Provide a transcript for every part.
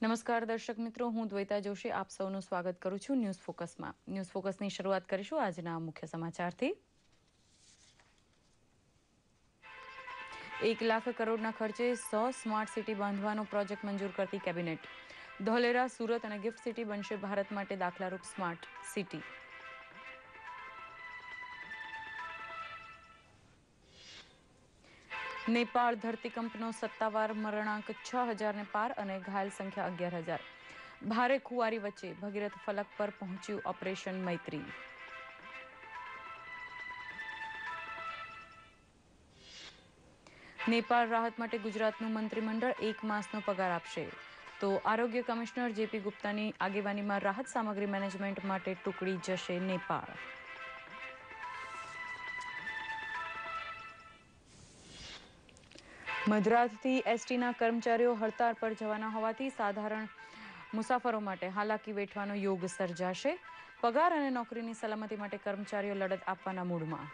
નમસ્કાર દર્શક મિત્રો હું દ્વૈતા જોશી આપ સૌનું સ્વાગત કરું છું ન્યૂઝ ફોકસમાં ન્યૂઝ ફોકસની શરૂઆત કરીશું આજના મુખ્ય સમાચારથી એક લાખ કરોડના ખર્ચે સો સ્માર્ટ સિટી બાંધવાનો પ્રોજેક્ટ મંજૂર કરતી કેબિનેટ ધોલેરા સુરત અને ગિફ્ટ સિટી બનશે ભારત માટે દાખલારૂપ સ્માર્ટ સિટી નેપાળ ધરતીકંપનો સત્તાવાર મરણાંક છ હજારને પાર અને ઘાયલ સંખ્યા અગિયાર હજાર ભારે ખુવારી વચ્ચે ભગીરથ ફલક પર પહોંચ્યું ઓપરેશન મૈત્રી નેપાળ રાહત માટે ગુજરાતનું મંત્રીમંડળ એક માસનો પગાર આપશે તો આરોગ્ય કમિશનર જેપી ગુપ્તાની આગેવાનીમાં રાહત સામગ્રી મેનેજમેન્ટ માટે ટુકડી જશે નેપાળ મધરાતથી એસટીના કર્મચારીઓ હડતાળ પર જવાના હોવાથી સાધારણ મુસાફરો માટે હાલાકી વેઠવાનો યોગ સર્જાશે પગાર અને નોકરીની સલામતી માટે કર્મચારીઓ લડત આપવાના મૂડમાં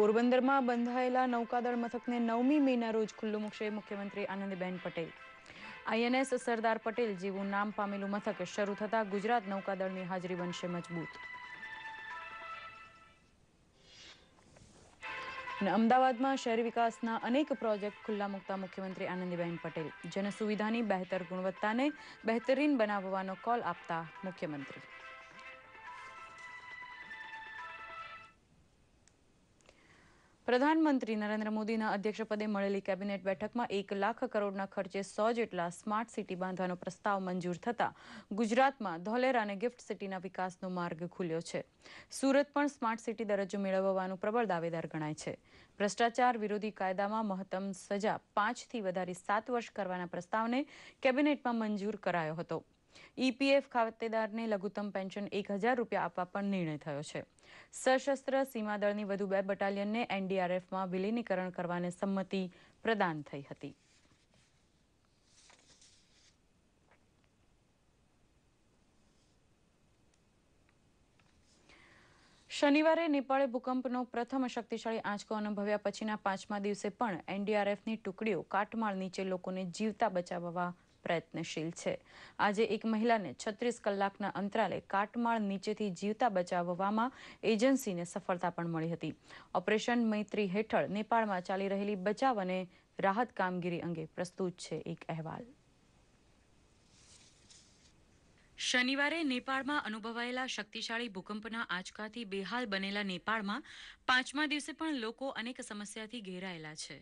પોરબંદરમાં બંધાયેલા નૌકાદળ મથકને નવમી મેના રોજ ખુલ્લું મૂકશે મુખ્યમંત્રી આનંદીબેન પટેલ આઈએનએસ સરદાર પટેલ જેવું નામ પામેલું મથક શરૂ થતાં ગુજરાત નૌકાદળની હાજરી બનશે મજબૂત અને અમદાવાદમાં શહેરી વિકાસના અનેક પ્રોજેક્ટ ખુલ્લા મૂકતા મુખ્યમંત્રી આનંદીબેન પટેલ સુવિધાની બહેતર ગુણવત્તાને બહેતરીન બનાવવાનો કોલ આપતા મુખ્યમંત્રી પ્રધાનમંત્રી નરેન્દ્ર મોદીના અધ્યક્ષપદે મળેલી કેબિનેટ બેઠકમાં એક લાખ કરોડના ખર્ચે સો જેટલા સ્માર્ટ સિટી બાંધવાનો પ્રસ્તાવ મંજૂર થતાં ગુજરાતમાં ધોલેરા અને ગિફ્ટ સિટીના વિકાસનો માર્ગ ખુલ્યો છે સુરત પણ સ્માર્ટ સિટી દરજ્જો મેળવવાનું પ્રબળ દાવેદાર ગણાય છે ભ્રષ્ટાચાર વિરોધી કાયદામાં મહત્તમ સજા પાંચથી વધારી સાત વર્ષ કરવાના પ્રસ્તાવને કેબિનેટમાં મંજૂર કરાયો હતો ઈપીએફ ખાતેદારને લઘુત્તમ પેન્શન એક હજાર રૂપિયા આપવા પણ નિર્ણય થયો છે સશસ્ત્ર સીમાદળની વધુ બે બટાલિયનને એનડીઆરએફમાં વિલીનીકરણ કરવાને સંમતિ પ્રદાન થઈ હતી શનિવારે નેપાળે ભૂકંપનો પ્રથમ શક્તિશાળી આંચકો અનુભવ્યા પછીના પાંચમા દિવસે પણ એનડીઆરએફની ટુકડીઓ કાટમાળ નીચે લોકોને જીવતા બચાવવા પ્રયત્નશીલ છે આજે એક મહિલાને છત્રીસ કલાકના અંતરાલે કાટમાળ નીચેથી જીવતા બચાવવામાં એજન્સીને સફળતા પણ મળી હતી ઓપરેશન મૈત્રી હેઠળ નેપાળમાં ચાલી રહેલી બચાવ અને રાહત કામગીરી અંગે પ્રસ્તુત છે એક અહેવાલ શનિવારે નેપાળમાં અનુભવાયેલા શક્તિશાળી ભૂકંપના આંચકાથી બેહાલ બનેલા નેપાળમાં પાંચમા દિવસે પણ લોકો અનેક સમસ્યાથી ઘેરાયેલા છે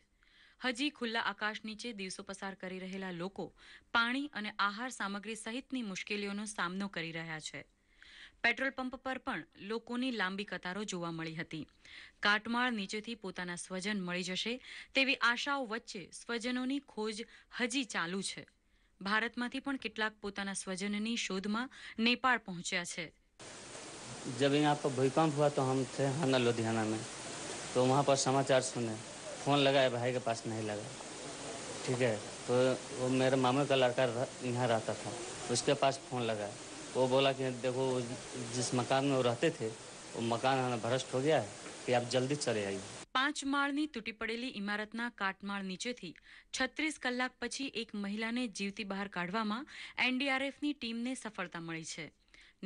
હજી ખુલ્લા આકાશ નીચે દિવસો પસાર કરી રહેલા લોકો પાણી અને આહાર સામગ્રી સહિતની મુશ્કેલીઓનો સામનો કરી રહ્યા છે પેટ્રોલ પંપ પર પણ લોકોની લાંબી કતારો જોવા મળી હતી કાટમાળ નીચેથી પોતાના સ્વજન મળી જશે તેવી આશાઓ વચ્ચે સ્વજનોની ખોજ હજી ચાલુ છે ભારતમાંથી પણ કેટલાક પોતાના સ્વજનની શોધમાં નેપાળ પહોંચ્યા છે जब यहाँ पर भूकंप हुआ तो हम थे हना लुधियाना में तो वहाँ पर समाचार सुने ફોન લગાયા ભાઈ કે પાસ નહી લગા ઠીક હે તો ઓ મેરા મામા કા લડકર ઇન્હા રહતા થા ઉસકે પાસ ફોન લગાયા વો બોલા કે દેખો જિસ મકાન મે ઓ રહેતે થે ઓ મકાન આને ભરસ્ત હો ગયા હે કે આપ જલ્દી ચરે આઈએ પાંચ માળ ની તૂટી પડેલી ઈમારત ના કાટમાળ નીચે થી 36 કલાક પછી એક મહિલા ને જીવતી બહાર કાઢવામાં એનડીઆરએફ ની ટીમ ને સફળતા મળી છે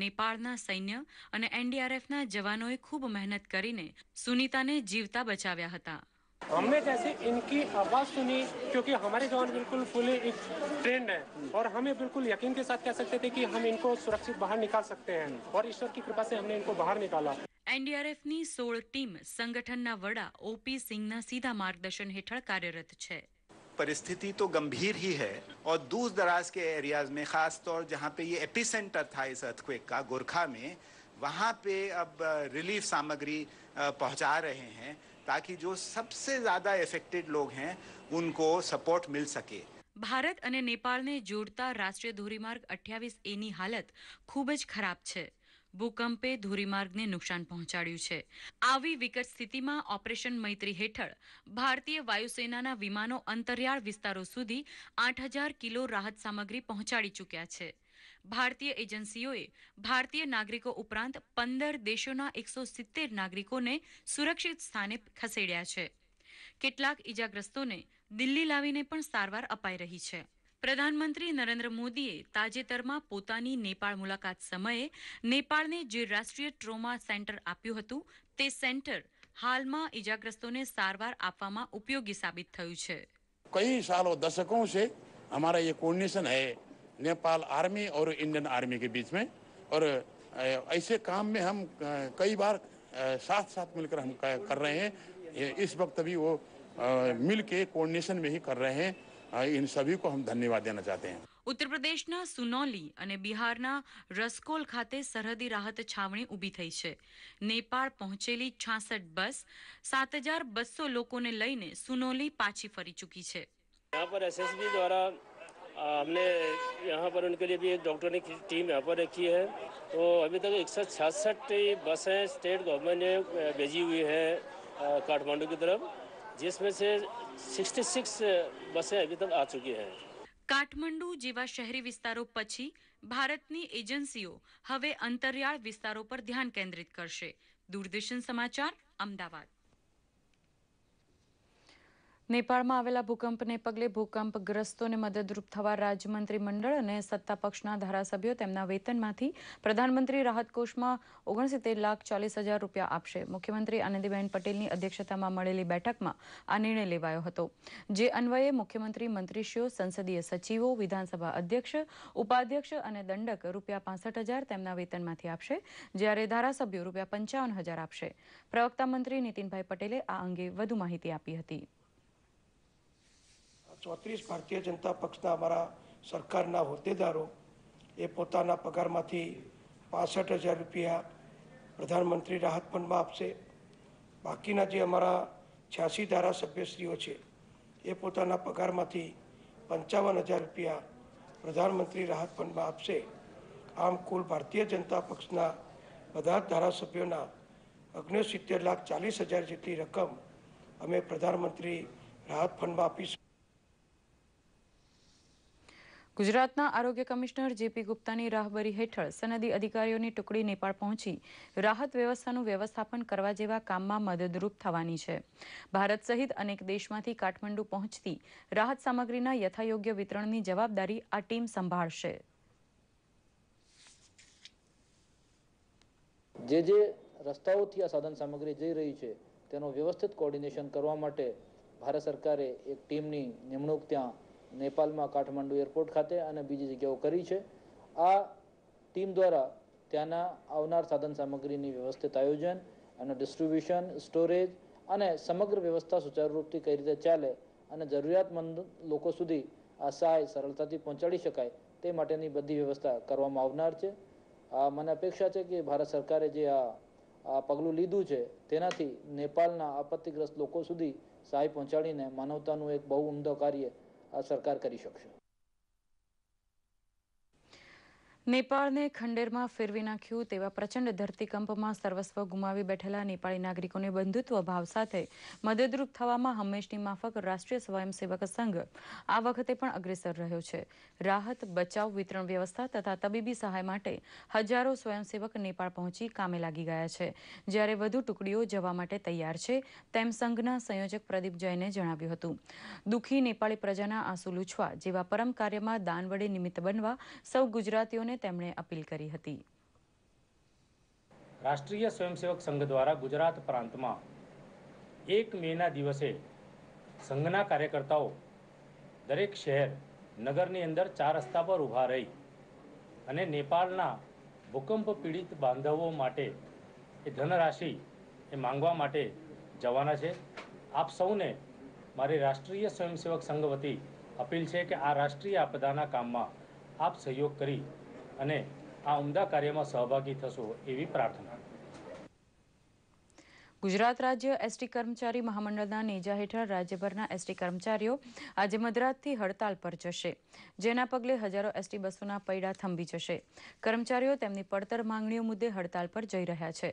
નેપાળ ના સૈન્ય અને એનડીઆરએફ ના જવાનો એ ખૂબ મહેનત કરીને સુનિતા ને જીવતા બચાવ્યા હતા हमने जैसे इनकी आवाज़ सुनी क्योंकि हमारे जवान बिल्कुल फुली एक ट्रेंड है और हमें बिल्कुल यकीन के साथ कह सकते थे कि हम इनको सुरक्षित बाहर निकाल सकते हैं और ईश्वर की कृपा से हमने इनको बाहर निकाला टीम संगठन ટીમ સંગઠનના વડા ઓપી સિંહના સીધા માર્ગદર્શન હેઠળ કાર્યરત છે परिस्थिति तो गंभीर ही है और दूर दराज के एरियाज में खास तौर जहाँ पे ये एपिसेंटर था इस अर्थक्वेक का गोरखा में वहाँ पे अब रिलीफ सामग्री पहुँचा रहे हैं ताकि जो सबसे ज़्यादा इफेक्टेड लोग हैं उनको सपोर्ट मिल सके ભારત અને નેપાળને જોડતા રાષ્ટ્રીય ધોરીમાર્ગ અઠ્યાવીસ એની હાલત ખૂબ જ ખરાબ છે ભૂકંપે ધોરીમાર્ગને નુકસાન પહોંચાડ્યું છે આવી વિકટ સ્થિતિમાં ઓપરેશન મૈત્રી હેઠળ ભારતીય વાયુસેનાના વિમાનો અંતરિયાળ વિસ્તારો સુધી આઠ હજાર કિલો રાહત સામગ્રી પહોંચાડી ચૂક્યા છે ભારતીય એજન્સીઓએ ભારતીય નાગરિકો ઉપરાંત પંદર દેશોના એકસો સિત્તેર નાગરિકોને સુરક્ષિત સ્થાને ખસેડ્યા છે કેટલાક ઇજાગ્રસ્તોને દિલ્હી લાવીને પણ સારવાર અપાઈ રહી છે પ્રધાનમંત્રી નરેન્દ્ર મોદીએ તાજેતરમાં પોતાની નેપાળ મુલાકાત સમયે નેપાળને જે રાષ્ટ્રીય ટ્રોમા સેન્ટર આપ્યું હતું તે સેન્ટર હાલમાં ઇજાગ્રસ્તોને સારવાર આપવામાં ઉપયોગી સાબિત થયું છે કઈ સાલો દશકો સે હમારા યે કોર્ડિનેશન હૈ नेपाल आर्मी और इंडियन आर्मी के बीच में और ऐसे काम में हम कई बार साथ साथ मिलकर हम कर रहे हैं इस वक्त भी वो मिल के कोऑर्डिनेशन में ही कर रहे हैं इन सभी को हम धन्यवाद देना चाहते हैं ઉત્તર પ્રદેશના સુનૌલી અને બિહારના રસકોલ ખાતે સરહદી રાહત છાવણી ઊભી થઈ છે નેપાળ પહોંચેલી છાસઠ બસ સાત હજાર બસો લોકોને લઈને સુનૌલી પાછી ફરી ચૂકી છે हमने यहाँ पर उनके लिए भी एक डॉक्टर की टीम यहाँ पर रखी है तो अभी तक एक बसें स्टेट गवर्नमेंट ने भेजी हुई है काठमांडू की तरफ जिसमें से 66 बसें अभी तक आ चुकी हैं काठमांडू जीवा शहरी विस्तारों पछी भारत ની એજન્સીઓ હવે અંતરિયાળ વિસ્તારો પર ધ્યાન કેન્દ્રિત કરશે દૂરદર્શન સમાચાર અમદાવાદ નેપાળમાં આવેલા ભૂકંપને પગલે ભૂકંપગ્રસ્તોને મદદરૂપ થવા રાજ્યમંત્રી મંડળ અને સત્તાપક્ષના ધારાસભ્યો તેમના વેતનમાંથી પ્રધાનમંત્રી રાહત કોષમાં ઓગણસિત્તેર લાખ ચાલીસ હજાર રૂપિયા આપશે મુખ્યમંત્રી આનંદીબેન પટેલની અધ્યક્ષતામાં મળેલી બેઠકમાં આ નિર્ણય લેવાયો હતો જે અન્વયે મુખ્યમંત્રી મંત્રીશ્રીઓ સંસદીય સચિવો વિધાનસભા અધ્યક્ષ ઉપાધ્યક્ષ અને દંડક રૂપિયા પાસઠ હજાર તેમના વેતનમાંથી આપશે જ્યારે ધારાસભ્યો રૂપિયા પંચાવન હજાર આપશે પ્રવક્તા મંત્રી નીતિનભાઈ પટેલે આ અંગે વધુ માહિતી આપી હતી ચોત્રીસ ભારતીય જનતા પક્ષના અમારા સરકારના હોદ્દેદારો એ પોતાના પગારમાંથી પાસઠ હજાર રૂપિયા પ્રધાનમંત્રી રાહત ફંડમાં આપશે બાકીના જે અમારા છ્યાસી ધારાસભ્યશ્રીઓ છે એ પોતાના પગારમાંથી પંચાવન હજાર રૂપિયા પ્રધાનમંત્રી રાહત ફંડમાં આપશે આમ કુલ ભારતીય જનતા પક્ષના બધા જ ધારાસભ્યોના ઓગણસિત્તેર લાખ ચાલીસ હજાર જેટલી રકમ અમે પ્રધાનમંત્રી રાહત ફંડમાં આપીશું ગુજરાતના આરોગ્ય કમિશનર જેપી ગુપ્તાની રાહબરી હેઠળ સનદી અધિકારીઓની ટુકડી નેપાળ પહોંચી રાહત વ્યવસ્થાનું વ્યવસ્થાપન કરવા જેવા કામમાં મદદરૂપ થવાની છે ભારત સહિત અનેક દેશમાંથી કાઠમંડુ પહોંચતી રાહત સામગ્રીના યથાયોગ્ય વિતરણની જવાબદારી આ ટીમ સંભાળશે જે જે રસ્તાઓથી આ સાધન સામગ્રી જઈ રહી છે તેનું વ્યવસ્થિત કોર્ડિનેશન કરવા માટે ભારત સરકારે એક ટીમની નિમણૂક ત્યાં નેપાલમાં કાઠમંડુ એરપોર્ટ ખાતે અને બીજી જગ્યાઓ કરી છે આ ટીમ દ્વારા ત્યાંના આવનાર સાધન સામગ્રીની વ્યવસ્થિત આયોજન અને ડિસ્ટ્રીબ્યુશન સ્ટોરેજ અને સમગ્ર વ્યવસ્થા સુચારુરૂપથી કઈ રીતે ચાલે અને જરૂરિયાતમંદ લોકો સુધી આ સહાય સરળતાથી પહોંચાડી શકાય તે માટેની બધી વ્યવસ્થા કરવામાં આવનાર છે મને અપેક્ષા છે કે ભારત સરકારે જે આ પગલું લીધું છે તેનાથી નેપાળના આપત્તિગ્રસ્ત લોકો સુધી સહાય પહોંચાડીને માનવતાનું એક બહુ ઉમદો કાર્ય આ સરકાર કરી શકશે નેપાળને ખંડેરમાં ફેરવી નાખ્યું તેવા પ્રચંડ ધરતીકંપમાં સર્વસ્વ ગુમાવી બેઠેલા નેપાળી નાગરિકોને બંધુત્વ ભાવ સાથે મદદરૂપ થવામાં હંમેશની માફક રાષ્ટ્રીય સ્વયંસેવક સંઘ આ વખતે પણ અગ્રેસર રહ્યો છે રાહત બચાવ વિતરણ વ્યવસ્થા તથા તબીબી સહાય માટે હજારો સ્વયંસેવક નેપાળ પહોંચી કામે લાગી ગયા છે જ્યારે વધુ ટુકડીઓ જવા માટે તૈયાર છે તેમ સંઘના સંયોજક પ્રદીપ જૈને જણાવ્યું હતું દુઃખી નેપાળી પ્રજાના આંસુ લૂછવા જેવા પરમ કાર્યમાં દાન વડે નિમિત્ત બનવા સૌ ગુજરાતીઓને તેમણે અપીલ કરી હતી રાષ્ટ્રીય સ્વયંસેવક સંઘ દ્વારા ગુજરાત પ્રાંતમાં એક મેના દિવસે સંઘના કાર્યકર્તાઓ દરેક શહેર નગરની અંદર ચાર રસ્તા પર ઊભા રહી અને નેપાળના ભૂકંપ પીડિત બાંધવો માટે એ ધનરાશિ એ માંગવા માટે જવાના છે આપ સૌને મારી રાષ્ટ્રીય સ્વયંસેવક સંઘ વતી અપીલ છે કે આ રાષ્ટ્રીય આપદાના કામમાં આપ સહયોગ કરી અને આ ઉમદા કાર્યમાં સહભાગી થશો એવી પ્રાર્થના ગુજરાત રાજ્ય એસટી કર્મચારી મહામંડળના નેજા હેઠળ રાજ્યભરના એસટી કર્મચારીઓ આજે મધરાતથી હડતાલ પર જશે જેના પગલે હજારો એસટી બસોના પૈડા થંભી જશે કર્મચારીઓ તેમની પડતર માંગણીઓ મુદ્દે હડતાલ પર જઈ રહ્યા છે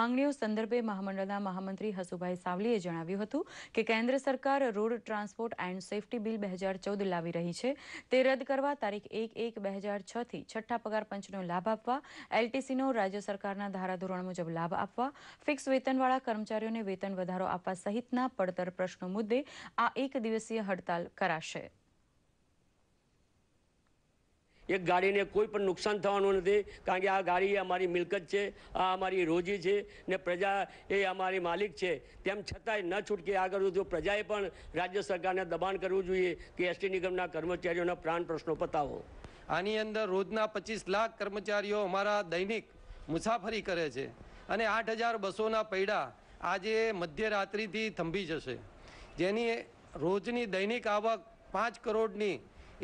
માંગણીઓ સંદર્ભે મહામંડળના મહામંત્રી હસુભાઈ સાવલીએ જણાવ્યું હતું કે કેન્દ્ર સરકાર road transport and safety bill બે હજાર ચૌદ લાવી રહી છે તે રદ કરવા તારીખ એક એક બે હજાર છથી છઠ્ઠા પગાર પંચનો લાભ આપવા એલટીસીનો રાજ્ય સરકારના ધારાધોરણ મુજબ લાભ આપવા ફિક્સ વેતનવાળા કર્મચારીઓને વેતન વધારો આપવા સહિતના પડતર પ્રશ્નો મુદ્દે આ એક દિવસીય હડતાલ કરાશે એક ગાડીને કોઈ પણ નુકસાન થવાનું નથી કારણ કે આ ગાડી અમારી મિલકત છે આ અમારી રોજી છે ને પ્રજા એ અમારી માલિક છે તેમ છતાંય ન છૂટકે આગળ વધુ પ્રજાએ પણ રાજ્ય સરકારને દબાણ કરવું જોઈએ કે એસટી નિગમના કર્મચારીઓના પ્રાણ પ્રશ્નો પતાવો આની અંદર રોજના પચીસ લાખ કર્મચારીઓ અમારા દૈનિક મુસાફરી કરે છે અને આઠ હજાર બસોના પૈડા આજે મધ્યરાત્રિથી થંભી જશે જેની રોજની દૈનિક આવક પાંચ કરોડની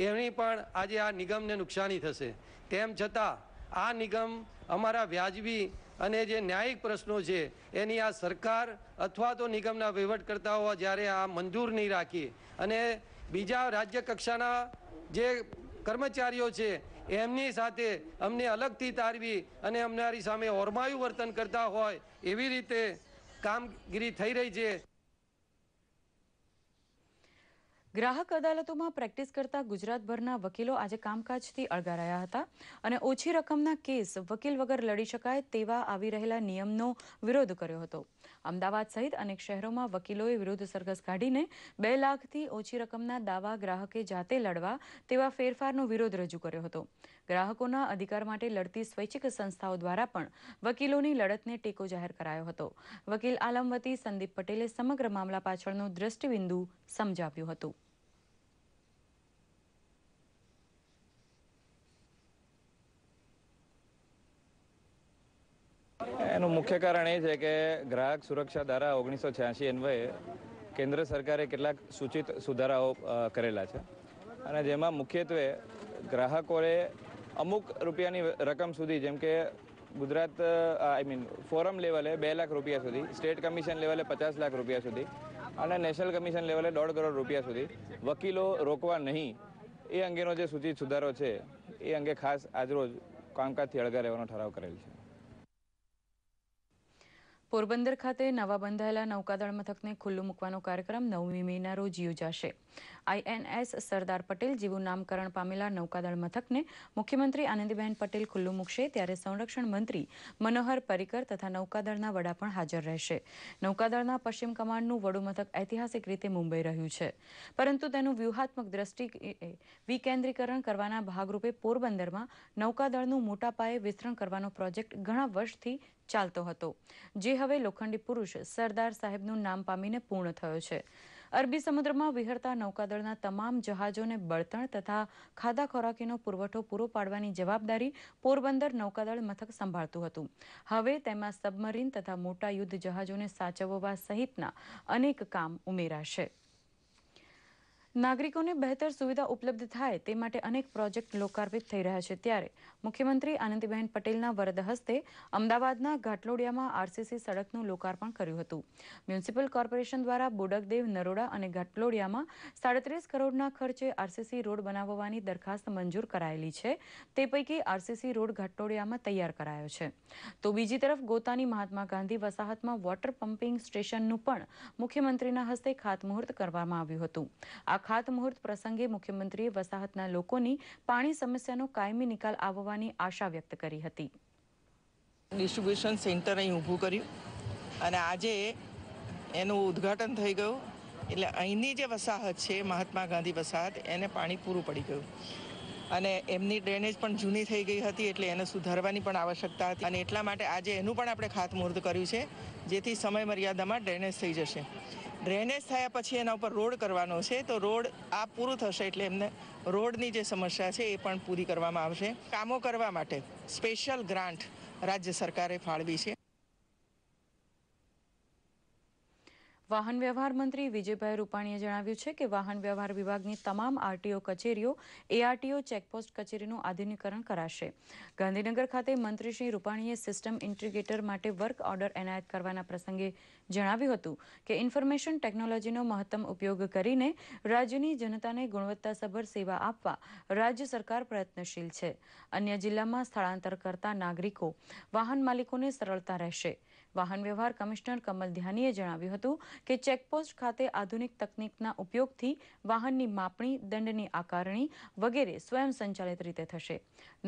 એની પણ આજે આ નિગમને નુકસાની થશે તેમ છતાં આ નિગમ અમારા વ્યાજબી અને જે ન્યાયિક પ્રશ્નો છે એની આ સરકાર અથવા તો નિગમના વહીવટકર્તાઓ જ્યારે આ મંજૂર નહીં રાખી અને બીજા રાજ્યકક્ષાના જે કર્મચારીઓ છે એમની સાથે અમને અલગથી તારવી અને અમારી સામે ઓરમાયું વર્તન કરતા હોય એવી રીતે કામગીરી થઈ રહી છે ગ્રાહક અદાલતોમાં પ્રેક્ટિસ કરતા ગુજરાતભરના વકીલો આજે કામકાજથી અળગા હતા અને ઓછી રકમના કેસ વકીલ વગર લડી શકાય તેવા આવી રહેલા નિયમનો વિરોધ કર્યો હતો અમદાવાદ સહિત અનેક શહેરોમાં વકીલોએ વિરોધ સરઘસ કાઢીને બે લાખથી ઓછી રકમના દાવા ગ્રાહકે જાતે લડવા તેવા ફેરફારનો વિરોધ રજૂ કર્યો હતો ગ્રાહકોના અધિકાર માટે લડતી સ્વૈચ્છિક સંસ્થાઓ દ્વારા પણ વકીલોની લડતને ટેકો જાહેર કરાયો હતો વકીલ આલમવતી સંદીપ પટેલે સમગ્ર મામલા પાછળનું દ્રષ્ટિબિંદુ સમજાવ્યું હતું એનું મુખ્ય કારણ એ છે કે ગ્રાહક સુરક્ષા ધારા ઓગણીસો છ્યાસી અન્વયે કેન્દ્ર સરકારે કેટલાક સૂચિત સુધારાઓ કરેલા છે અને જેમાં મુખ્યત્વે ગ્રાહકોએ અમુક રૂપિયાની રકમ સુધી જેમ કે ગુજરાત આઈ મીન ફોરમ લેવલે બે લાખ રૂપિયા સુધી સ્ટેટ કમિશન લેવલે પચાસ લાખ રૂપિયા સુધી અને નેશનલ કમિશન લેવલે દોઢ કરોડ રૂપિયા સુધી વકીલો રોકવા નહીં એ અંગેનો જે સૂચિત સુધારો છે એ અંગે ખાસ આજરોજ કામકાજથી અળગા રહેવાનો ઠરાવ કરેલ છે પોરબંદર ખાતે નવા બંધાયેલા નૌકાદળ મથકને ખુલ્લું મૂકવાનો કાર્યક્રમ નવમી મેના રોજ યોજાશે આઈએનએસ સરદાર પટેલ જેવું નામકરણ પામેલા નૌકાદળ મથકને મુખ્યમંત્રી આનંદીબેન પટેલ ખુલ્લું મૂકશે ત્યારે સંરક્ષણ મંત્રી મનોહર પરિકર તથા નૌકાદળના વડા પણ હાજર રહેશે નૌકાદળના પશ્ચિમ કમાન્ડનું વડુ મથક ઐતિહાસિક રીતે મુંબઈ રહ્યું છે પરંતુ તેનું વ્યૂહાત્મક દ્રષ્ટિ વિકેન્દ્રીકરણ કરવાના ભાગરૂપે પોરબંદરમાં નૌકાદળનું મોટા પાયે વિસ્તરણ કરવાનો પ્રોજેક્ટ ઘણા વર્ષથી ચાલતો હતો જે હવે લોખંડી પુરુષ સરદાર સાહેબનું નામ પામીને પૂર્ણ થયો છે અરબી સમુદ્રમાં વિહરતા નૌકાદળના તમામ જહાજોને બળતણ તથા ખાધા ખોરાકીનો પુરવઠો પૂરો પાડવાની જવાબદારી પોરબંદર નૌકાદળ મથક સંભાળતું હતું હવે તેમાં સબમરીન તથા મોટા યુદ્ધ જહાજોને સાચવવા સહિતના અનેક કામ ઉમેરાશે નાગરિકોને બહેતર સુવિધા ઉપલબ્ધ થાય તે માટે અનેક પ્રોજેક્ટ લોકાર્પિત થઈ રહ્યા છે ત્યારે મુખ્યમંત્રી આનંદીબહેન પટેલના વરદ હસ્તે અમદાવાદના ઘાટલોડિયામાં આરસીસી સડકનું લોકાર્પણ કર્યું હતું મ્યુનિસિપલ કોર્પોરેશન દ્વારા બોડકદેવ નરોડા અને ઘાટલોડિયામાં સાડત્રીસ કરોડના ખર્ચે આરસીસી રોડ બનાવવાની દરખાસ્ત મંજૂર કરાયેલી છે તે પૈકી આરસીસી રોડ ઘાટલોડિયામાં તૈયાર કરાયો છે તો બીજી તરફ ગોતાની મહાત્મા ગાંધી વસાહતમાં વોટર પમ્પિંગ સ્ટેશનનું પણ મુખ્યમંત્રીના હસ્તે ખાતમુહૂર્ત કરવામાં આવ્યું હતું આ ખાતમુહૂર્ત પ્રસંગે મુખ્યમંત્રીએ વસાહતના લોકોની પાણી સમસ્યાનો કાયમી નિકાલ આવવાની આશા વ્યક્ત કરી હતી ડિસ્ટ્રીબ્યુશન સેન્ટર અહીં ઊભું કર્યું અને આજે એનું ઉદ્ઘાટન થઈ ગયું એટલે અહીંની જે વસાહત છે મહાત્મા ગાંધી વસાહત એને પાણી પૂરું પડી ગયું અને એમની ડ્રેનેજ પણ જૂની થઈ ગઈ હતી એટલે એને સુધારવાની પણ આવશ્યકતા હતી અને એટલા માટે આજે એનું પણ આપણે ખાતમુહૂર્ત કર્યું છે જેથી સમય મર્યાદામાં ડ્રેનેજ થઈ જશે ડ્રેનેજ થયા પછી એના ઉપર રોડ કરવાનો છે તો રોડ આ પૂરું થશે એટલે એમને રોડની જે સમસ્યા છે એ પણ પૂરી કરવામાં આવશે કામો કરવા માટે સ્પેશિયલ ગ્રાન્ટ રાજ્ય સરકારે ફાળવી છે વાહન વ્યવહાર મંત્રી વિજયભાઈ રૂપાણીએ જણાવ્યું છે કે વાહન વ્યવહાર વિભાગની તમામ આરટીઓ કચેરીઓ એઆરટીઓ ચેકપોસ્ટ કચેરીનું આધુનિકરણ કરાશે ગાંધીનગર ખાતે મંત્રી શ્રી રૂપાણીએ સિસ્ટમ ઇન્ટિગ્રેટર માટે વર્ક ઓર્ડર એનાયત કરવાના પ્રસંગે જણાવ્યું હતું કે ઇન્ફોર્મેશન ટેકનોલોજીનો મહત્તમ ઉપયોગ કરીને રાજ્યની જનતાને ગુણવત્તાસભર સેવા આપવા રાજ્ય સરકાર પ્રયત્નશીલ છે અન્ય જિલ્લામાં સ્થળાંતર કરતા નાગરિકો વાહન માલિકોને સરળતા રહેશે વાહન વ્યવહાર કમિશનર કમલ ધ્યાનીએ જણાવ્યું હતું કે ચેકપોસ્ટ ખાતે આધુનિક તકનીકના ઉપયોગથી વાહનની માપણી દંડની આકારણી વગેરે સ્વયં સંચાલિત રીતે થશે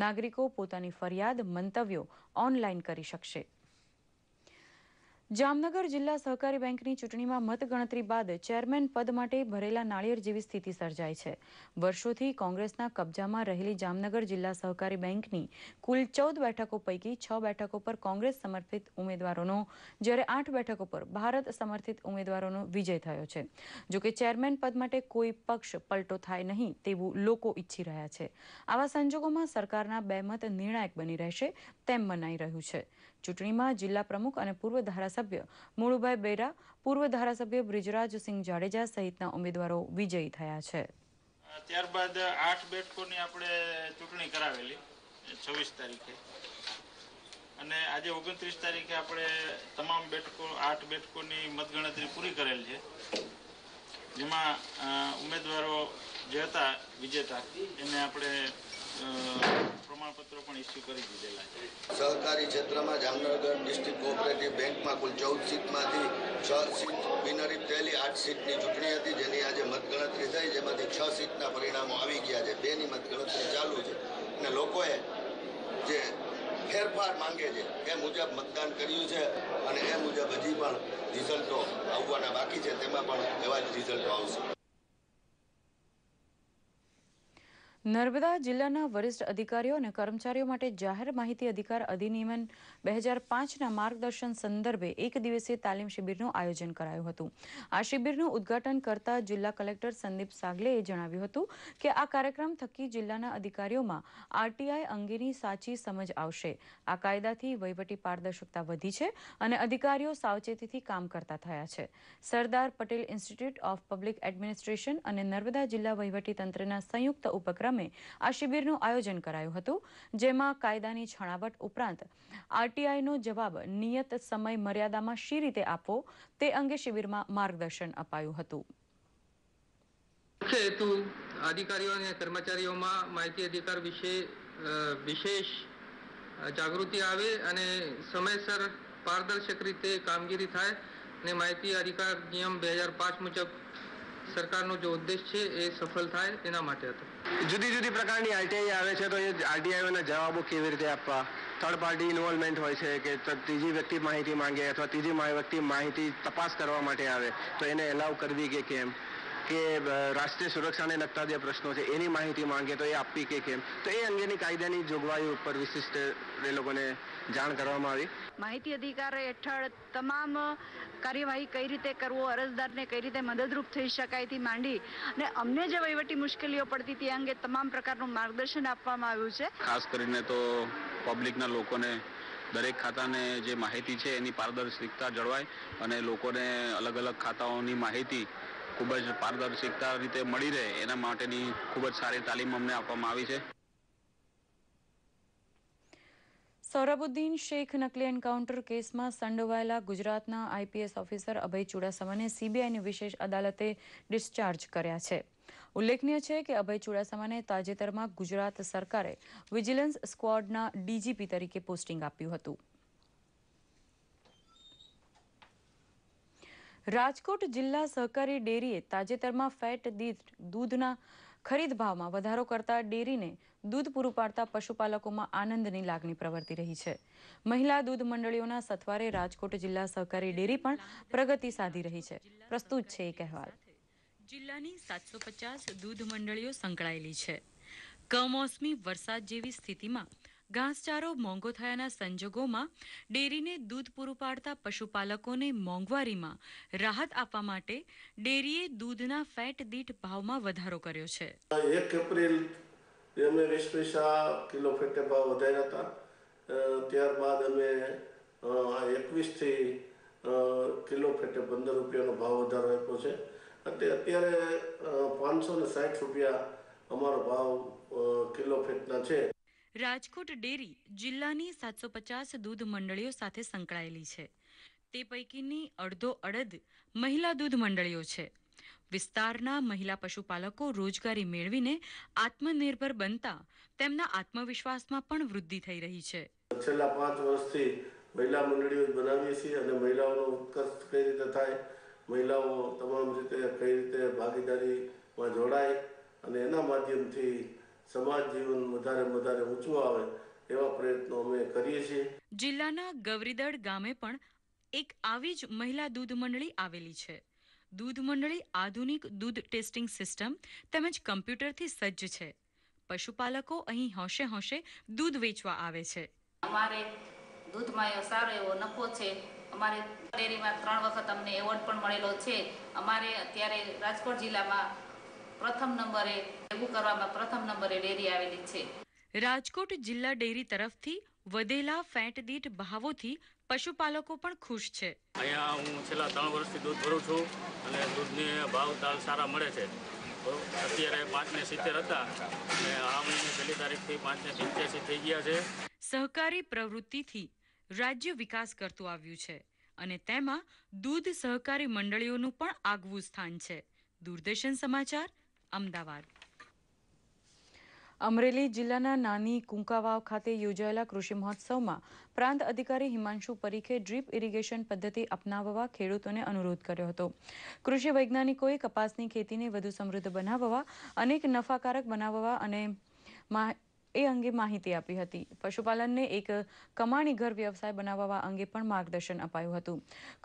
નાગરિકો પોતાની ફરિયાદ મંતવ્યો ઓનલાઈન કરી શકશે જામનગર જિલ્લા સહકારી બેંકની ચૂંટણીમાં મતગણતરી બાદ ચેરમેન પદ માટે ભરેલા નાળિયેર જેવી સ્થિતિ સર્જાઈ છે વર્ષોથી કોંગ્રેસના કબજામાં રહેલી જામનગર જિલ્લા સહકારી બેંકની કુલ ચૌદ બેઠકો પૈકી છ બેઠકો પર કોંગ્રેસ સમર્થિત ઉમેદવારોનો જ્યારે આઠ બેઠકો પર ભારત સમર્થિત ઉમેદવારોનો વિજય થયો છે જોકે ચેરમેન પદ માટે કોઈ પક્ષ પલટો થાય નહીં તેવું લોકો ઈચ્છી રહ્યા છે આવા સંજોગોમાં સરકારના બે મત નિર્ણાયક બની રહેશે તેમ મનાઈ રહ્યું છે ચૂંટણીમાં જિલ્લા પ્રમુખ અને પૂર્વ ધારાસભ્ય ધારાસભ્ય મુળુભાઈ બેરા પૂર્વ ધારાસભ્ય બ્રિજરાજસિંહ જાડેજા સહિતના ઉમેદવારો વિજયી થયા છે ત્યારબાદ આઠ બેઠકોની આપણે ચૂંટણી કરાવેલી છવ્વીસ તારીખે અને આજે ઓગણત્રીસ તારીખે આપણે તમામ બેઠકો આઠ બેઠકોની મતગણતરી પૂરી કરેલ છે જેમાં ઉમેદવારો જે હતા વિજેતા એને આપણે પ્રમાણપત્રો પણ ઇસ્યુ કરી દીધેલા છે સહકારી ક્ષેત્રમાં જામનગર ડિસ્ટ્રિક્ટ કોઓપરેટિવ બેંકમાં કુલ ચૌદ સીટમાંથી છ સીટ બિનહરીફ થયેલી આઠ સીટની ચૂંટણી હતી જેની આજે મતગણતરી થઈ જેમાંથી છ સીટના પરિણામો આવી ગયા છે બેની મતગણતરી ચાલુ છે અને લોકોએ જે ફેરફાર માંગે છે એ મુજબ મતદાન કર્યું છે અને એ મુજબ હજી પણ રિઝલ્ટો આવવાના બાકી છે તેમાં પણ એવા જ રિઝલ્ટો આવશે નર્મદા જિલ્લાના વરિષ્ઠ અધિકારીઓ અને કર્મચારીઓ માટે જાહેર માહિતી અધિકાર અધિનિયમ બે હજાર પાંચના માર્ગદર્શન સંદર્ભે એક દિવસીય તાલીમ શિબિરનું આયોજન કરાયું હતું આ શિબિરનું ઉદઘાટન કરતા જિલ્લા કલેક્ટર સંદીપ સાગલેએ જણાવ્યું હતું કે આ કાર્યક્રમ થકી જિલ્લાના અધિકારીઓમાં આરટીઆઈ અંગેની સાચી સમજ આવશે આ કાયદાથી વહીવટી પારદર્શકતા વધી છે અને અધિકારીઓ સાવચેતીથી કામ કરતા થયા છે Sardar Patel institute of public administration અને નર્મદા જિલ્લા વહીવટી તંત્રના સંયુક્ત ઉપક્રમ ગામે આ શિબિરનું આયોજન કરાયું હતું જેમાં કાયદાની છણાવટ ઉપરાંત આરટીઆઈનો જવાબ નિયત સમય મર્યાદામાં શી રીતે આપવો તે અંગે શિબિરમાં માર્ગદર્શન અપાયું હતું મુખ્ય હેતુ અધિકારીઓ અને કર્મચારીઓમાં માહિતી અધિકાર વિશે વિશેષ જાગૃતિ આવે અને સમયસર પારદર્શક રીતે કામગીરી થાય અને માહિતી અધિકાર નિયમ બે હજાર પાંચ મુજબ સરકારનો જે ઉદ્દેશ છે એ સફળ થાય તેના માટે હતો જુદી જુદી પ્રકારની આરટીઆઈ આવે છે તો એ આરટીઆઈના જવાબો કેવી રીતે આપવા થર્ડ પાર્ટી ઇન્વોલ્વમેન્ટ હોય છે કે ત્રીજી વ્યક્તિ માહિતી માંગે અથવા ત્રીજી વ્યક્તિ માહિતી તપાસ કરવા માટે આવે તો એને એલાવ કરવી કે કેમ કે રાષ્ટ્રીય સુરક્ષાને લગતા જે પ્રશ્નો છે એની માહિતી માંગે તો એ આપવી કે કેમ તો એ અંગેની કાયદાની જોગવાઈ ઉપર વિશિષ્ટ એ લોકોને જાણ કરવામાં આવી માહિતી અધિકાર હેઠળ તમામ કાર્યવાહી કઈ રીતે કરવો અરજદારને કઈ રીતે મદદરૂપ થઈ શકાયથી માંડી અને અમને જે વહીવટી મુશ્કેલીઓ પડતી તે અંગે તમામ પ્રકારનું માર્ગદર્શન આપવામાં આવ્યું છે ખાસ કરીને તો પબ્લિકના લોકોને દરેક ખાતાને જે માહિતી છે એની પારદર્શિકતા જળવાય અને લોકોને અલગ અલગ ખાતાઓની માહિતી ખૂબ જ પારદર્શિકતા રીતે મળી રહે એના માટેની ખૂબ જ સારી તાલીમ અમને આપવામાં આવી છે સૌરભુદ્દીન શેખ નકલી એન્કાઉન્ટર કેસમાં સંડોવાયેલા ગુજરાતના આઈપીએસ ઓફિસર અભય ચુડાસમાને સીબીઆઈની વિશેષ અદાલતે ડિસ્ચાર્જ કર્યા છે ઉલ્લેખનીય છે કે અભય ચુડાસમાને તાજેતરમાં ગુજરાત સરકારે વિજિલન્સ સ્ક્વોડના ડીજીપી તરીકે પોસ્ટિંગ આપ્યું હતું રાજકોટ જિલ્લા સહકારી ડેરીએ તાજેતરમાં ફેટ દીધ દૂધના ખરીદ ભાવમાં વધારો કરતા ડેરીને દૂધ પૂરું પાડતા પશુપાલકોમાં આનંદની લાગણી પ્રવર્તી રહી છે મહિલા દૂધ મંડળીઓના સથવારે રાજકોટ જિલ્લા સહકારી ડેરી પણ પ્રગતિ સાધી રહી છે પ્રસ્તુત છે એક અહેવાલ જિલ્લાની સાતસો પચાસ દૂધ મંડળીઓ સંકળાયેલી છે કમોસમી વરસાદ જેવી સ્થિતિમાં ઘાસચારો મોંઘો થયાના સંજોગોમાં ડેરીને દૂધ પૂરું પાડતા પશુપાલકોને મોંઘવારીમાં રાહત આપવા માટે ડેરીએ દૂધના ફેટ દીઠ ભાવમાં વધારો કર્યો છે એક એપ્રિલ અમે વીસ પૈસા કિલો ફેટે ભાવ વધાર્યા હતા ત્યારબાદ અમે એકવીસથી કિલો ફેટે પંદર રૂપિયાનો ભાવ વધારો આપ્યો છે અને અત્યારે પાંચસો ને સાઠ રૂપિયા અમારો ભાવ કિલો ફેટના છે રાજકોટ ડેરી જિલ્લાની સાતસો પચાસ દૂધ મંડળીઓ સાથે સંકળાયેલી છે તે પૈકીની અડધો અડધ મહિલા દૂધ મંડળીઓ છે વિસ્તારના મહિલા પશુપાલકો રોજગારી મેળવીને આત્મનિર્ભર બનતા તેમના આત્મવિશ્વાસમાં પણ વૃદ્ધિ થઈ રહી છે છેલ્લા પાંચ વર્ષથી મહિલા મંડળીઓ બનાવીએ છીએ અને મહિલાઓનો ઉત્કર્ષ કઈ રીતે થાય મહિલાઓ તમામ રીતે કઈ રીતે ભાગીદારીમાં જોડાય અને એના માધ્યમથી સમાજ જીવન વધારે વધારે ઊંચું આવે એવા પ્રયત્નો અમે કરીએ છીએ જિલ્લાના ગવરીદડ ગામે પણ એક આવી જ મહિલા દૂધ મંડળી આવેલી છે દૂધ મંડળી આધુનિક દૂધ ટેસ્ટિંગ સિસ્ટમ તેમજ કમ્પ્યુટરથી સજ્જ છે પશુપાલકો અહીં હોંશે હોંશે દૂધ વેચવા આવે છે અમારે દૂધમાં એવો સારો એવો નફો છે અમારે ડેરીમાં ત્રણ વખત અમને એવોર્ડ પણ મળેલો છે અમારે અત્યારે રાજકોટ જિલ્લામાં પ્રથમ નંબરે એવું કરવામાં પ્રથમ નંબરે ડેરી આવેલી છે રાજકોટ જિલ્લા ડેરી તરફથી વધેલા ફેટ દીઠ ભાવોથી પશુપાલકો પણ ખુશ છે અહીંયા હું છેલ્લા ત્રણ વર્ષથી દૂધ ભરું છું અને દૂધને ભાવ તાલ સારા મળે છે અત્યારે પાંચને સિત્તેર હતા અને આ મહિને પહેલી તારીખથી પાંચને પંચ્યાસી થઈ ગયા છે સહકારી પ્રવૃત્તિથી રાજ્ય વિકાસ કરતું આવ્યું છે અને તેમાં દૂધ સહકારી મંડળીઓનું પણ આગવું સ્થાન છે દૂરદર્શન સમાચાર અમદાવાદ અમરેલી જિલ્લાના નાની કુંકાવાવ ખાતે યોજાયેલા કૃષિ મહોત્સવમાં પ્રાંત અધિકારી હિમાંશુ પરીખે ડ્રીપ ઇરિગેશન પદ્ધતિ અપનાવવા ખેડૂતોને અનુરોધ કર્યો હતો કૃષિ વૈજ્ઞાનિકોએ કપાસની ખેતીને વધુ સમૃદ્ધ બનાવવા અનેક નફાકારક બનાવવા અને એ અંગે માહિતી આપી હતી પશુપાલનને એક કમાણીઘર વ્યવસાય બનાવવા અંગે પણ માર્ગદર્શન અપાયું હતું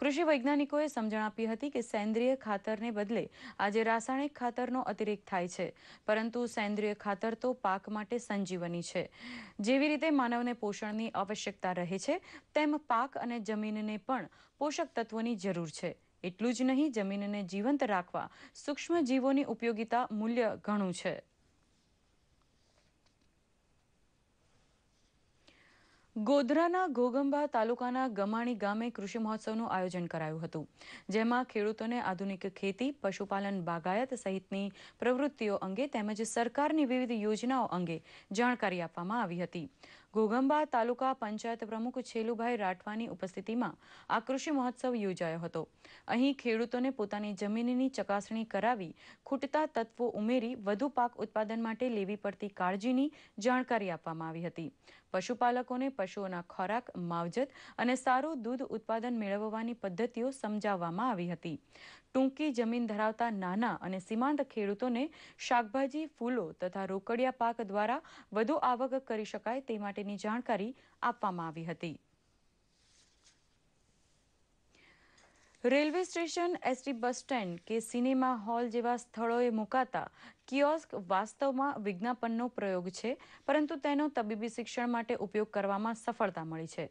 કૃષિ વૈજ્ઞાનિકોએ સમજણ આપી હતી કે સેન્દ્રિય ખાતરને બદલે આજે રાસાયણિક ખાતરનો અતિરેક થાય છે પરંતુ સેન્દ્રિય ખાતર તો પાક માટે સંજીવની છે જેવી રીતે માનવને પોષણની આવશ્યકતા રહે છે તેમ પાક અને જમીનને પણ પોષક તત્વોની જરૂર છે એટલું જ નહીં જમીનને જીવંત રાખવા સૂક્ષ્મ જીવોની ઉપયોગિતા મૂલ્ય ઘણું છે ગોધરાના ગોગંબા તાલુકાના ગમાણી ગામે કૃષિ મહોત્સવનું આયોજન કરાયું હતું જેમાં ખેડૂતોને આધુનિક ખેતી પશુપાલન બાગાયત સહિતની પ્રવૃત્તિઓ અંગે તેમજ સરકારની વિવિધ યોજનાઓ અંગે જાણકારી આપવામાં આવી હતી ઘોઘંબા તાલુકા પંચાયત પ્રમુખ છેલુભાઈ રાઠવાની ઉપસ્થિતિમાં આ કૃષિ મહોત્સવ યોજાયો હતો અહીં ખેડૂતોને પોતાની જમીનની ચકાસણી કરાવી ખૂટતા તત્વો ઉમેરી વધુ પાક ઉત્પાદન માટે લેવી પડતી કાળજીની જાણકારી આપવામાં આવી હતી પશુપાલકોને પશુઓના ખોરાક માવજત અને સારું દૂધ ઉત્પાદન મેળવવાની પદ્ધતિઓ સમજાવવામાં આવી હતી ટૂંકી જમીન ધરાવતા નાના અને સીમાંત ખેડૂતોને શાકભાજી ફૂલો તથા રોકડિયા પાક દ્વારા વધુ આવક કરી શકાય તે માટે માટેની જાણકારી આપવામાં આવી હતી railway station ST bus stand કે સિનેમા હોલ જેવા સ્થળોએ મુકાતા કિયોસ્ક વાસ્તવમાં વિજ્ઞાપનનો પ્રયોગ છે પરંતુ તેનો તબીબી શિક્ષણ માટે ઉપયોગ કરવામાં સફળતા મળી છે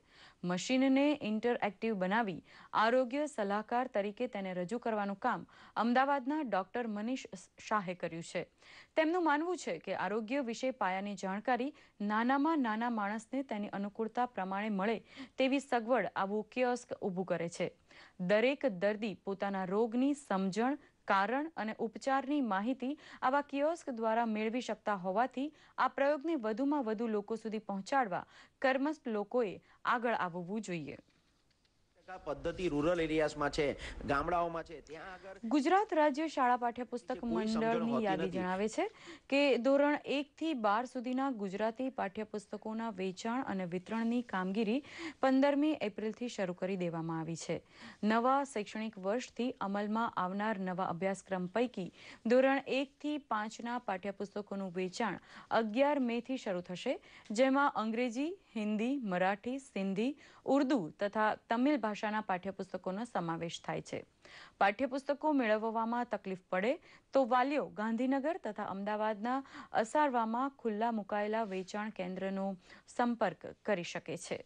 મશીનને ઇન્ટરએક્ટિવ બનાવી આરોગ્ય સલાહકાર તરીકે તેને રજૂ કરવાનું કામ અમદાવાદના ડોક્ટર મનીષ શાહે કર્યું છે તેમનું માનવું છે કે આરોગ્ય વિશે પાયાની જાણકારી નાનામાં નાના માણસને તેની અનુકૂળતા પ્રમાણે મળે તેવી સગવડ આવું કિયોસ્ક ઊભું કરે છે દરેક દર્દી પોતાના રોગની સમજણ કારણ અને ઉપચારની માહિતી આવા કિયોસ્ક દ્વારા મેળવી શકતા હોવાથી આ પ્રયોગને વધુમાં વધુ લોકો સુધી પહોંચાડવા કર્મસ્થ લોકોએ આગળ આવવું જોઈએ ગુજરાત રાજ્ય શાળા પાઠ્યપુસ્તક મંડળની યાદી જણાવે છે કે ધોરણ એક થી બાર સુધીના ગુજરાતી પાઠ્યપુસ્તકોના વેચાણ અને વિતરણની કામગીરી પંદરમી એપ્રિલથી શરૂ કરી દેવામાં આવી છે નવા શૈક્ષણિક વર્ષથી અમલમાં આવનાર નવા અભ્યાસક્રમ પૈકી ધોરણ એકથી પાંચના પાઠ્યપુસ્તકોનું વેચાણ અગિયાર મે થી શરૂ થશે જેમાં અંગ્રેજી હિન્દી મરાઠી સિંધી ઉર્દુ તથા તમિલ ભાષાના પાઠ્યપુસ્તકોનો સમાવેશ થાય છે પાઠ્યપુસ્તકો મેળવવામાં તકલીફ પડે તો વાલીઓ ગાંધીનગર તથા અમદાવાદના અસારવામાં ખુલ્લા મુકાયેલા વેચાણ કેન્દ્રનો સંપર્ક કરી શકે છે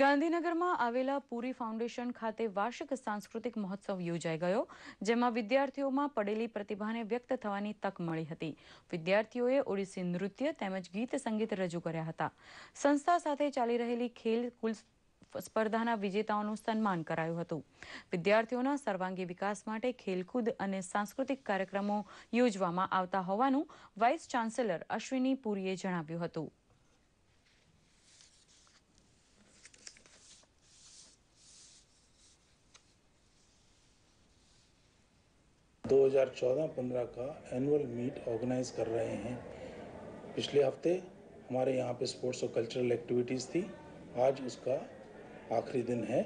ગાંધીનગરમાં આવેલા પુરી ફાઉન્ડેશન ખાતે વાર્ષિક સાંસ્કૃતિક મહોત્સવ યોજાઈ ગયો જેમાં વિદ્યાર્થીઓમાં પડેલી પ્રતિભાને વ્યક્ત થવાની તક મળી હતી વિદ્યાર્થીઓએ ઓડિસી નૃત્ય તેમજ ગીત સંગીત રજૂ કર્યા હતા સંસ્થા સાથે ચાલી રહેલી ખેલ કુલ સ્પર્ધાના વિજેતાઓનું સન્માન કરાયું હતું વિદ્યાર્થીઓના સર્વાંગી વિકાસ માટે ખેલકૂદ અને સાંસ્કૃતિક કાર્યક્રમો યોજવામાં આવતા હોવાનું વાઇસ ચાન્સેલર અશ્વિની પુરીએ જણાવ્યું હતું 2014-15 का एनुअल मीट ऑर्गेनाइज कर रहे हैं पिछले हफ्ते हमारे यहाँ पे स्पोर्ट्स और कल्चरल एक्टिविटीज़ थी आज उसका आखिरी दिन है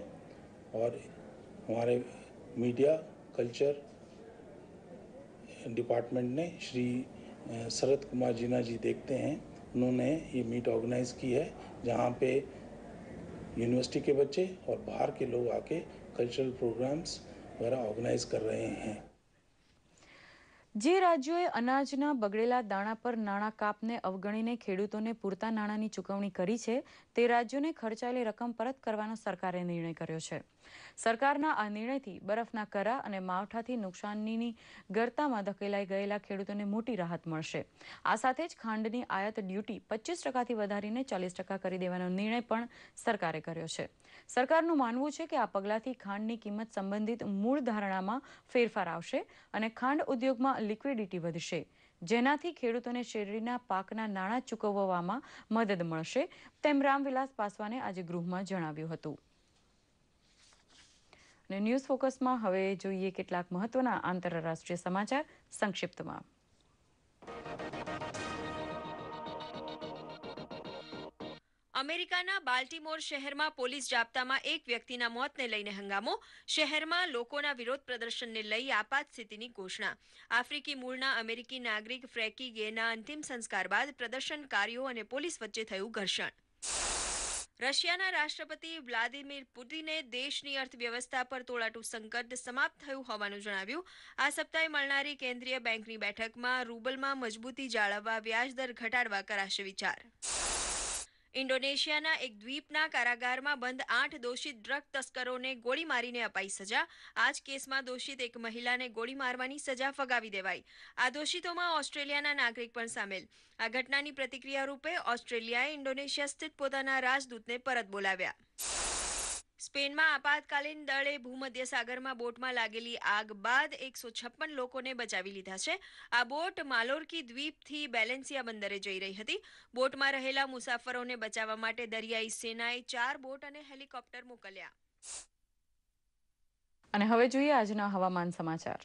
और हमारे मीडिया कल्चर डिपार्टमेंट ने श्री शरद कुमार जीना जी देखते हैं उन्होंने ये मीट ऑर्गेनाइज की है जहाँ पे यूनिवर्सिटी के बच्चे और बाहर के लोग आके कल्चरल प्रोग्राम्स वगैरह ऑर्गेनाइज कर रहे हैं જે રાજ્યોએ અનાજના બગડેલા દાણા પર નાણાં કાપને અવગણીને ખેડૂતોને પૂરતા નાણાંની ચૂકવણી કરી છે તે રાજ્યોને ખર્ચાયેલી રકમ પરત કરવાનો સરકારે નિર્ણય કર્યો છે સરકારના આ નિર્ણયથી બરફના કરા અને માવઠાથી નુકસાનની ગરતામાં ધકેલાઈ ગયેલા ખેડૂતોને મોટી રાહત મળશે આ સાથે જ ખાંડની આયાત ડ્યુટી પચીસ ટકાથી વધારીને ચાલીસ ટકા કરી દેવાનો નિર્ણય પણ સરકારે કર્યો છે સરકારનું માનવું છે કે આ પગલાંથી ખાંડની કિંમત સંબંધિત મૂળ ધારણામાં ફેરફાર આવશે અને ખાંડ ઉદ્યોગમાં લિક્વિડિટી વધશે જેનાથી ખેડૂતોને શેરડીના પાકના નાણાં ચૂકવવામાં મદદ મળશે તેમ રામવિલાસ પાસવાને આજે ગૃહમાં જણાવ્યું હતું અને ન્યૂઝ ફોકસમાં હવે જોઈએ કેટલાક મહત્વના આંતરરાષ્ટ્રીય સમાચાર સંક્ષિપ્તમાં અમેરિકાના બાલ્ટીમોર શહેરમાં પોલીસ જાપ્તામાં એક વ્યક્તિના મોતને લઈને હંગામો શહેરમાં લોકોના વિરોધ પ્રદર્શનને લઈ આપાત સ્થિતિની ઘોષણા આફ્રિકી મૂળના અમેરિકી નાગરિક ફ્રેકી ગેના અંતિમ સંસ્કાર બાદ પ્રદર્શનકારીઓ અને પોલીસ વચ્ચે થયું ઘર્ષણ રશિયાના રાષ્ટ્રપતિ વ્લાદિમીર પુતિને દેશની અર્થવ્યવસ્થા પર તોળાટું સંકટ સમાપ્ત થયું હોવાનું જણાવ્યું આ સપ્તાહે મળનારી કેન્દ્રીય બેંકની બેઠકમાં રૂબલમાં મજબૂતી જાળવવા વ્યાજદર ઘટાડવા કરાશે વિચાર इंडोनेशियाના એક દ્વીપના કારાગારમાં બંધ 8 દોષિત ડ્રગ તસ્ਕਰોને ગોળી મારીને અપાઈ સજા આજ કેસમાં દોષિત એક મહિલાને ગોળી મારવાની સજા ફગાવી દેવાઈ આ દોષિતોમાં ઓસ્ટ્રેલિયાના નાગરિક પણ સામેલ આ ઘટનાની પ્રતિક્રિયા રૂપે ઓસ્ટ્રેલિયાએ ઇન્ડોનેશિયા સ્થિત પોતાના રાજદૂતને પરત બોલાવ્યા સ્પેનમાં આપાતકાલીન દળે ભૂમધ્ય સાગરમાં બોટમાં લાગેલી આગ બાદ એકસો છપ્પન લોકોને બચાવી લીધા છે આ બોટ માલોરકી દ્વીપથી બેલેન્સિયા બંદરે જઈ રહી હતી બોટમાં રહેલા મુસાફરોને બચાવવા માટે દરિયાઈ સેનાએ ચાર બોટ અને હેલિકોપ્ટર મોકલ્યા અને હવે જોઈએ આજના હવામાન સમાચાર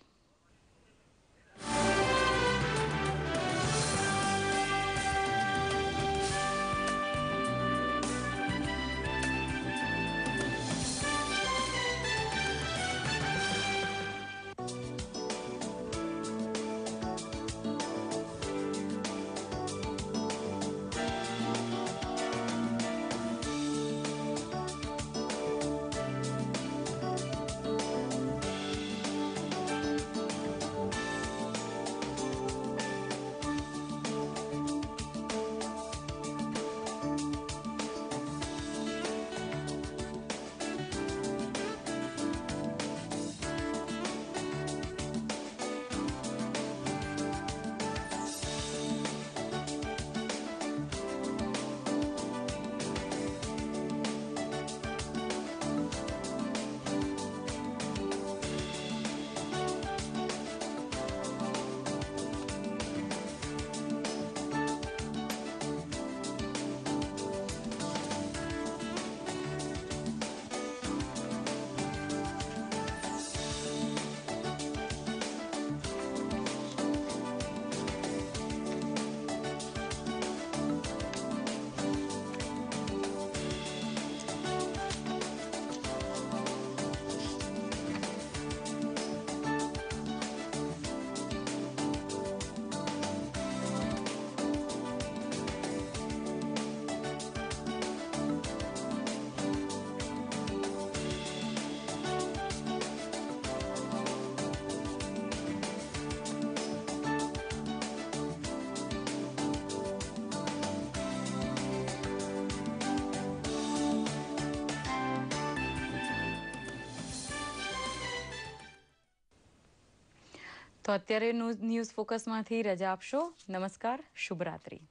તો અત્યારે ન્યૂઝ ફોકસમાંથી રજા આપશો નમસ્કાર શુભરાત્રિ